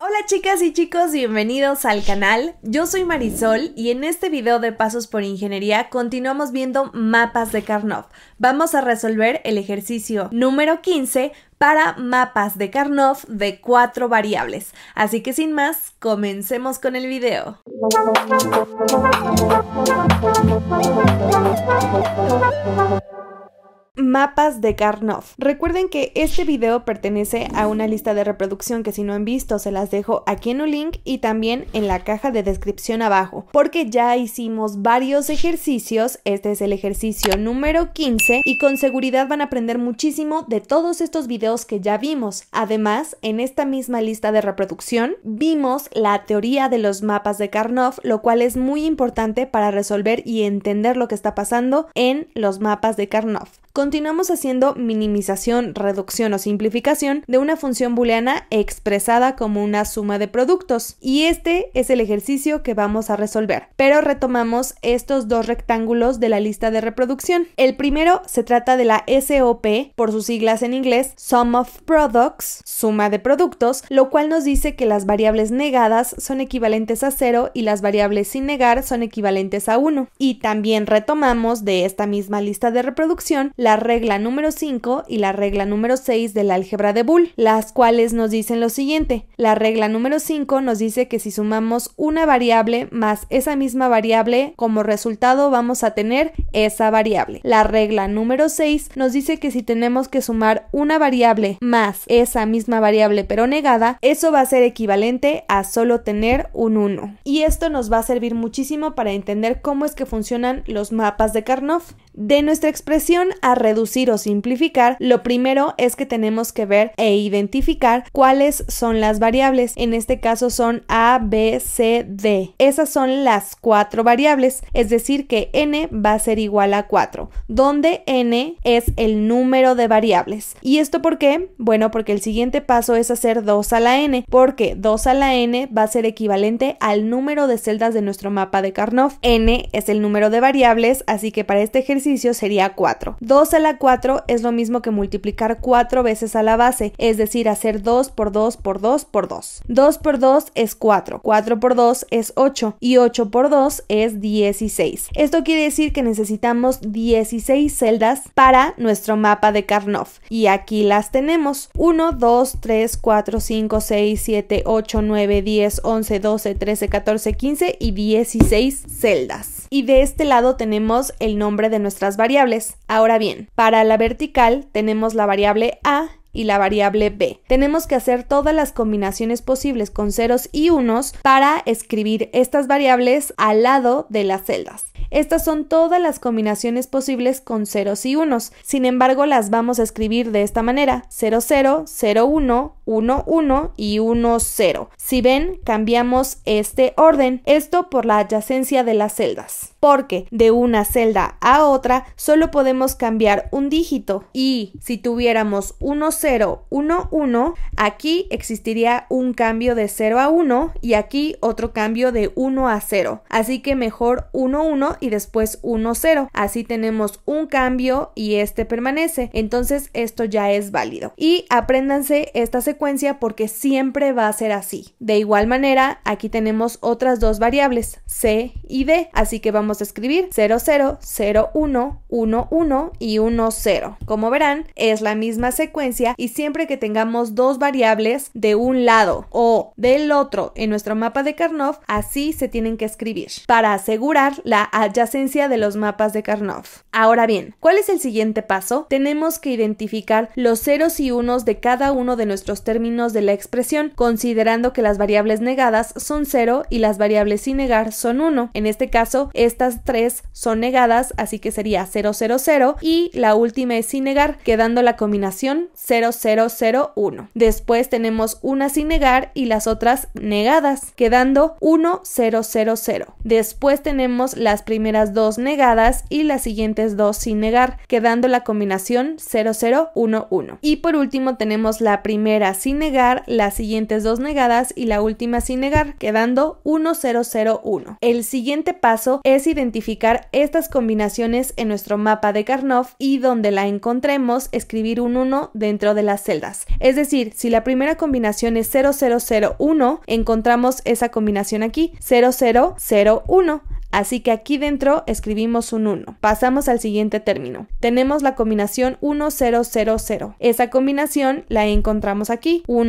Hola chicas y chicos, bienvenidos al canal. Yo soy Marisol y en este video de Pasos por Ingeniería continuamos viendo mapas de Carnot. Vamos a resolver el ejercicio número 15 para mapas de Carnot de cuatro variables. Así que sin más, comencemos con el video mapas de Karnov. Recuerden que este video pertenece a una lista de reproducción que si no han visto se las dejo aquí en un link y también en la caja de descripción abajo, porque ya hicimos varios ejercicios, este es el ejercicio número 15 y con seguridad van a aprender muchísimo de todos estos videos que ya vimos. Además, en esta misma lista de reproducción vimos la teoría de los mapas de Karnov, lo cual es muy importante para resolver y entender lo que está pasando en los mapas de Karnov continuamos haciendo minimización, reducción o simplificación de una función booleana expresada como una suma de productos. Y este es el ejercicio que vamos a resolver. Pero retomamos estos dos rectángulos de la lista de reproducción. El primero se trata de la SOP, por sus siglas en inglés, Sum of Products, suma de productos, lo cual nos dice que las variables negadas son equivalentes a 0 y las variables sin negar son equivalentes a 1. Y también retomamos de esta misma lista de reproducción la regla número 5 y la regla número 6 del álgebra de Boole, las cuales nos dicen lo siguiente. La regla número 5 nos dice que si sumamos una variable más esa misma variable, como resultado vamos a tener esa variable. La regla número 6 nos dice que si tenemos que sumar una variable más esa misma variable pero negada, eso va a ser equivalente a solo tener un 1. Y esto nos va a servir muchísimo para entender cómo es que funcionan los mapas de Karnoff. De nuestra expresión reducir o simplificar, lo primero es que tenemos que ver e identificar cuáles son las variables. En este caso son A, B, C, D. Esas son las cuatro variables, es decir que n va a ser igual a 4, donde n es el número de variables. ¿Y esto por qué? Bueno, porque el siguiente paso es hacer 2 a la n, porque 2 a la n va a ser equivalente al número de celdas de nuestro mapa de Karnoff. n es el número de variables, así que para este ejercicio sería 4. 2 a la 4 es lo mismo que multiplicar 4 veces a la base, es decir, hacer 2 por 2 por 2 por 2. 2 por 2 es 4, 4 por 2 es 8 y 8 por 2 es 16. Esto quiere decir que necesitamos 16 celdas para nuestro mapa de Karnoff y aquí las tenemos. 1, 2, 3, 4, 5, 6, 7, 8, 9, 10, 11, 12, 13, 14, 15 y 16 celdas. Y de este lado tenemos el nombre de nuestras variables. Ahora bien, para la vertical tenemos la variable a y la variable b. Tenemos que hacer todas las combinaciones posibles con ceros y unos para escribir estas variables al lado de las celdas. Estas son todas las combinaciones posibles con ceros y unos. Sin embargo, las vamos a escribir de esta manera: 00, 01, 11 y 10, Si ven, cambiamos este orden. Esto por la adyacencia de las celdas porque de una celda a otra solo podemos cambiar un dígito y si tuviéramos 1011 aquí existiría un cambio de 0 a 1 y aquí otro cambio de 1 a 0 así que mejor 11 y después 10 así tenemos un cambio y este permanece entonces esto ya es válido y apréndanse esta secuencia porque siempre va a ser así de igual manera aquí tenemos otras dos variables c y d así que vamos escribir 00, escribir 000111 y 10. Como verán, es la misma secuencia y siempre que tengamos dos variables de un lado o del otro en nuestro mapa de Karnoff, así se tienen que escribir para asegurar la adyacencia de los mapas de Karnoff. Ahora bien, ¿cuál es el siguiente paso? Tenemos que identificar los ceros y unos de cada uno de nuestros términos de la expresión, considerando que las variables negadas son 0 y las variables sin negar son 1. En este caso, este estas tres son negadas, así que sería 000 y la última es sin negar, quedando la combinación 0001. Después tenemos una sin negar y las otras negadas, quedando 1000. Después tenemos las primeras dos negadas y las siguientes dos sin negar, quedando la combinación 0011. Y por último tenemos la primera sin negar, las siguientes dos negadas y la última sin negar, quedando 1001. El siguiente paso es identificar estas combinaciones en nuestro mapa de Karnoff y donde la encontremos escribir un 1 dentro de las celdas. Es decir, si la primera combinación es 0001, encontramos esa combinación aquí, 0001. Así que aquí dentro escribimos un 1. Pasamos al siguiente término. Tenemos la combinación 1000. Esa combinación la encontramos aquí. 1000.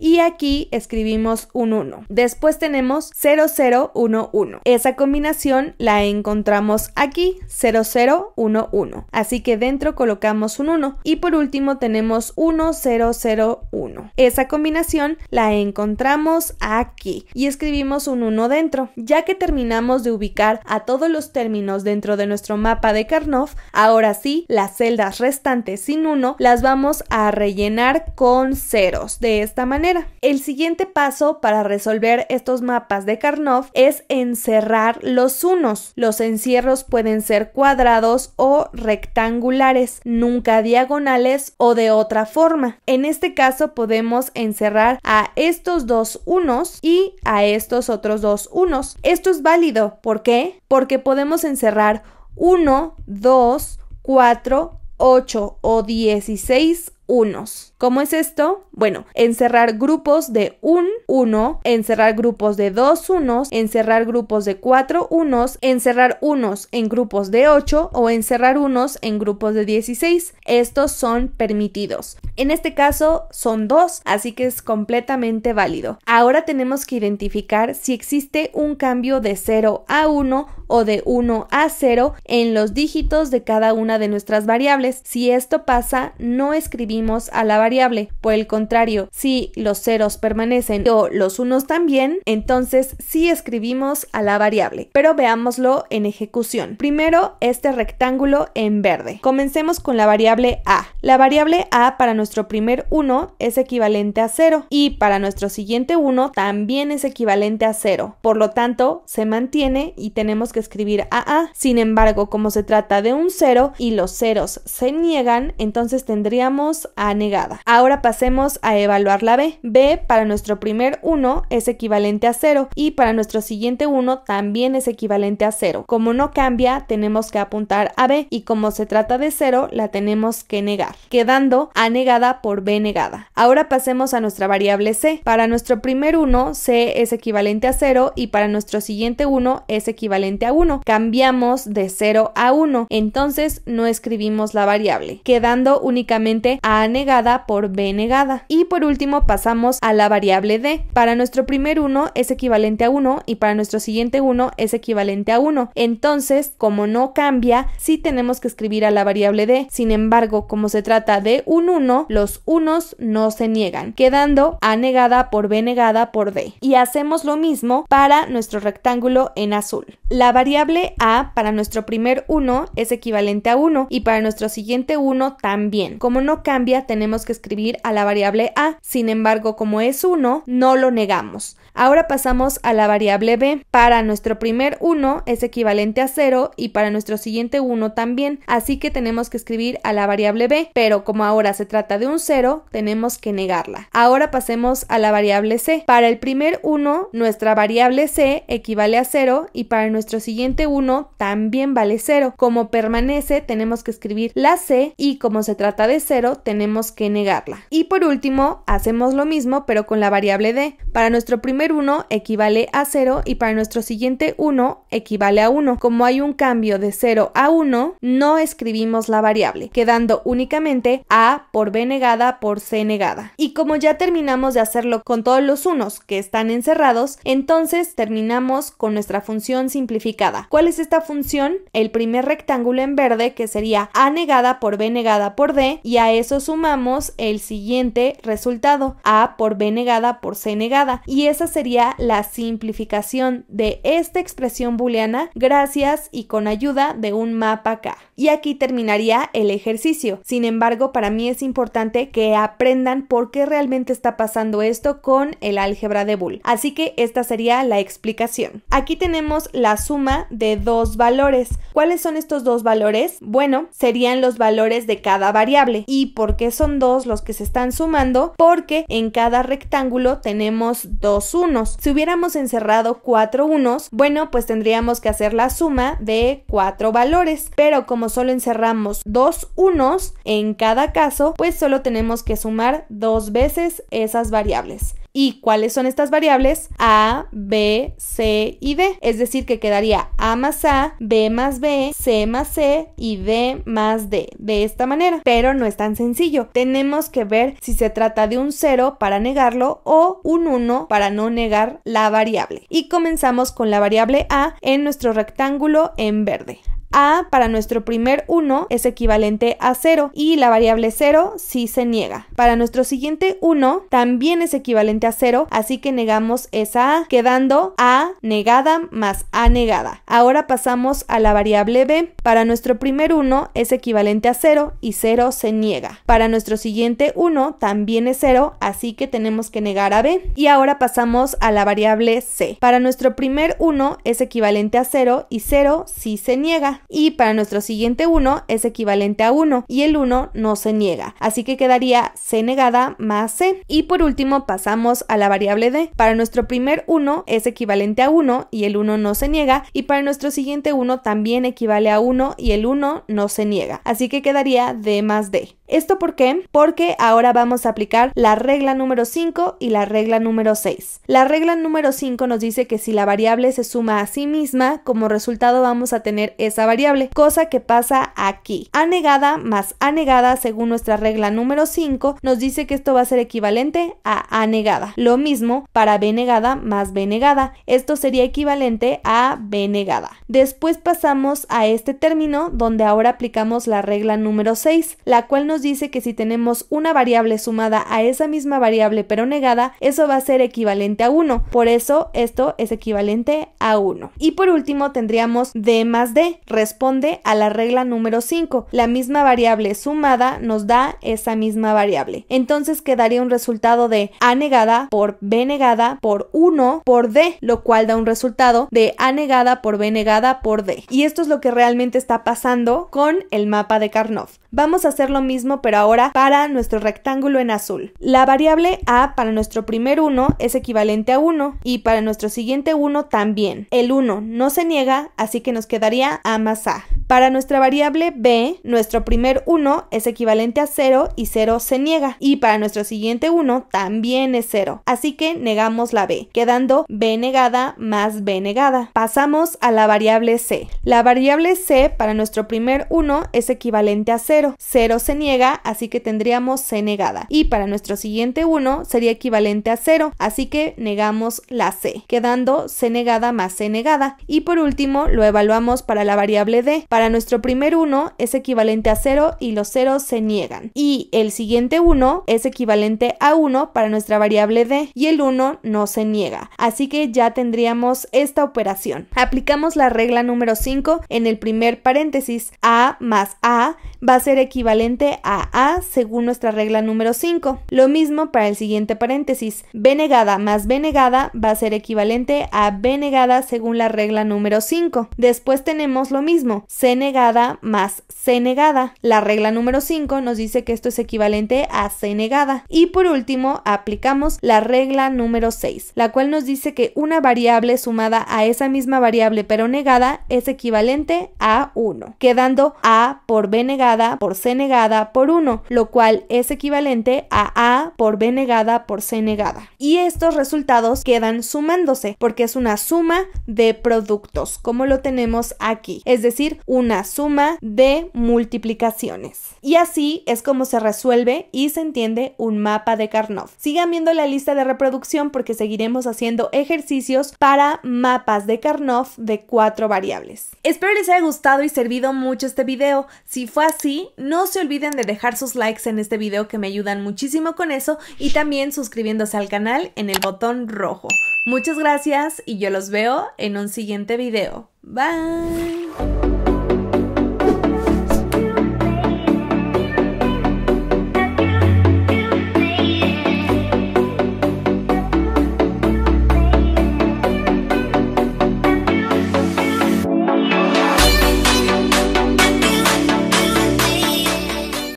Y aquí escribimos un 1. Después tenemos 0011. Esa combinación la encontramos aquí. 0011. Así que dentro colocamos un 1. Y por último tenemos 1001. Esa combinación la encontramos aquí. Y escribimos un 1 dentro que terminamos de ubicar a todos los términos dentro de nuestro mapa de Karnoff, ahora sí, las celdas restantes sin uno las vamos a rellenar con ceros de esta manera. El siguiente paso para resolver estos mapas de Karnoff es encerrar los unos. Los encierros pueden ser cuadrados o rectangulares, nunca diagonales o de otra forma. En este caso podemos encerrar a estos dos unos y a estos otros dos unos. Esto es válido. ¿Por qué? Porque podemos encerrar 1, 2, 4, 8 o 16 unos. ¿Cómo es esto? Bueno, encerrar grupos de 1, 1, encerrar grupos de 2, unos, encerrar grupos de 4, unos, encerrar unos en grupos de 8 o encerrar unos en grupos de 16. Estos son permitidos. En este caso son dos, así que es completamente válido. Ahora tenemos que identificar si existe un cambio de 0 a 1 o de 1 a 0 en los dígitos de cada una de nuestras variables. Si esto pasa, no escribimos a la variable por el contrario, si los ceros permanecen o los unos también, entonces sí escribimos a la variable. Pero veámoslo en ejecución. Primero, este rectángulo en verde. Comencemos con la variable a. La variable a para nuestro primer 1 es equivalente a 0 y para nuestro siguiente 1 también es equivalente a 0. Por lo tanto, se mantiene y tenemos que escribir a. Sin embargo, como se trata de un 0 y los ceros se niegan, entonces tendríamos a negada. Ahora pasemos a evaluar la B. B para nuestro primer 1 es equivalente a 0 y para nuestro siguiente 1 también es equivalente a 0. Como no cambia, tenemos que apuntar a B y como se trata de 0, la tenemos que negar, quedando A negada por B negada. Ahora pasemos a nuestra variable C. Para nuestro primer 1, C es equivalente a 0 y para nuestro siguiente 1 es equivalente a 1. Cambiamos de 0 a 1, entonces no escribimos la variable, quedando únicamente A negada por b negada. Y por último pasamos a la variable d. Para nuestro primer 1 es equivalente a 1 y para nuestro siguiente 1 es equivalente a 1. Entonces, como no cambia, si tenemos que escribir a la variable d. Sin embargo, como se trata de un 1, los unos no se niegan, quedando a negada por b negada por d. Y hacemos lo mismo para nuestro rectángulo en azul. La variable a para nuestro primer 1 es equivalente a 1 y para nuestro siguiente 1 también. Como no cambia, tenemos que escribir a la variable a. Sin embargo, como es 1, no lo negamos. Ahora pasamos a la variable b. Para nuestro primer 1 es equivalente a 0 y para nuestro siguiente 1 también, así que tenemos que escribir a la variable b, pero como ahora se trata de un 0, tenemos que negarla. Ahora pasemos a la variable c. Para el primer 1, nuestra variable c equivale a 0 y para nuestro siguiente 1 también vale 0. Como permanece, tenemos que escribir la c y como se trata de 0, tenemos que negarla y por último, hacemos lo mismo pero con la variable d. Para nuestro primer 1 equivale a 0 y para nuestro siguiente 1 equivale a 1. Como hay un cambio de 0 a 1, no escribimos la variable, quedando únicamente a por b negada por c negada. Y como ya terminamos de hacerlo con todos los unos que están encerrados, entonces terminamos con nuestra función simplificada. ¿Cuál es esta función? El primer rectángulo en verde que sería a negada por b negada por d y a eso sumamos el siguiente resultado, A por B negada por C negada, y esa sería la simplificación de esta expresión booleana gracias y con ayuda de un mapa K. Y aquí terminaría el ejercicio. Sin embargo, para mí es importante que aprendan por qué realmente está pasando esto con el álgebra de Bool. Así que esta sería la explicación. Aquí tenemos la suma de dos valores. ¿Cuáles son estos dos valores? Bueno, serían los valores de cada variable. ¿Y por qué son dos los que se están sumando? Porque en cada rectángulo tenemos dos unos. Si hubiéramos encerrado cuatro unos, bueno, pues tendríamos que hacer la suma de cuatro valores. Pero como solo encerramos dos unos en cada caso, pues solo tenemos que sumar dos veces esas variables. ¿Y cuáles son estas variables? A, B, C y D. Es decir, que quedaría A más A, B más B, C más C y D más D. De esta manera. Pero no es tan sencillo. Tenemos que ver si se trata de un 0 para negarlo o un 1 para no negar la variable. Y comenzamos con la variable A en nuestro rectángulo en verde. A para nuestro primer 1 es equivalente a 0 y la variable 0 sí se niega. Para nuestro siguiente 1 también es equivalente a 0, así que negamos esa A, quedando A negada más A negada. Ahora pasamos a la variable B. Para nuestro primer 1 es equivalente a 0 y 0 se niega. Para nuestro siguiente 1 también es 0, así que tenemos que negar a B. Y ahora pasamos a la variable C. Para nuestro primer 1 es equivalente a 0 y 0 sí se niega y para nuestro siguiente 1 es equivalente a 1 y el 1 no se niega, así que quedaría C negada más C. Y por último pasamos a la variable D. Para nuestro primer 1 es equivalente a 1 y el 1 no se niega y para nuestro siguiente 1 también equivale a 1 y el 1 no se niega, así que quedaría D más D. ¿Esto por qué? Porque ahora vamos a aplicar la regla número 5 y la regla número 6. La regla número 5 nos dice que si la variable se suma a sí misma, como resultado vamos a tener esa variable, cosa que pasa aquí. A negada más A negada, según nuestra regla número 5, nos dice que esto va a ser equivalente a A negada. Lo mismo para B negada más B negada. Esto sería equivalente a B negada. Después pasamos a este término donde ahora aplicamos la regla número 6, la cual nos dice que si tenemos una variable sumada a esa misma variable pero negada, eso va a ser equivalente a 1. Por eso esto es equivalente a 1. Y por último tendríamos D más D. Responde a la regla número 5. La misma variable sumada nos da esa misma variable. Entonces quedaría un resultado de A negada por B negada por 1 por D, lo cual da un resultado de A negada por B negada por D. Y esto es lo que realmente está pasando con el mapa de Carnot. Vamos a hacer lo mismo pero ahora para nuestro rectángulo en azul. La variable a para nuestro primer 1 es equivalente a 1 y para nuestro siguiente 1 también. El 1 no se niega, así que nos quedaría a más a. Para nuestra variable b, nuestro primer 1 es equivalente a 0 y 0 se niega. Y para nuestro siguiente 1 también es 0. Así que negamos la b, quedando b negada más b negada. Pasamos a la variable c. La variable c para nuestro primer 1 es equivalente a 0. 0 se niega así que tendríamos C negada. Y para nuestro siguiente 1 sería equivalente a 0, así que negamos la C, quedando C negada más C negada. Y por último, lo evaluamos para la variable D. Para nuestro primer 1 es equivalente a 0 y los ceros se niegan. Y el siguiente 1 es equivalente a 1 para nuestra variable D y el 1 no se niega. Así que ya tendríamos esta operación. Aplicamos la regla número 5 en el primer paréntesis. A más A va a ser equivalente a A según nuestra regla número 5. Lo mismo para el siguiente paréntesis. B negada más B negada va a ser equivalente a B negada según la regla número 5. Después tenemos lo mismo. C negada más C negada. La regla número 5 nos dice que esto es equivalente a C negada. Y por último, aplicamos la regla número 6, la cual nos dice que una variable sumada a esa misma variable pero negada es equivalente a 1, quedando A por B negada por C negada por 1, lo cual es equivalente a A por B negada por C negada. Y estos resultados quedan sumándose porque es una suma de productos, como lo tenemos aquí, es decir, una suma de multiplicaciones. Y así es como se resuelve y se entiende un mapa de Karnoff. Sigan viendo la lista de reproducción porque seguiremos haciendo ejercicios para mapas de Karnoff de cuatro variables. Espero les haya gustado y servido mucho este video. Si fue así, no se olviden de dejar sus likes en este video que me ayudan muchísimo con eso y también suscribiéndose al canal en el botón rojo. Muchas gracias y yo los veo en un siguiente video. Bye.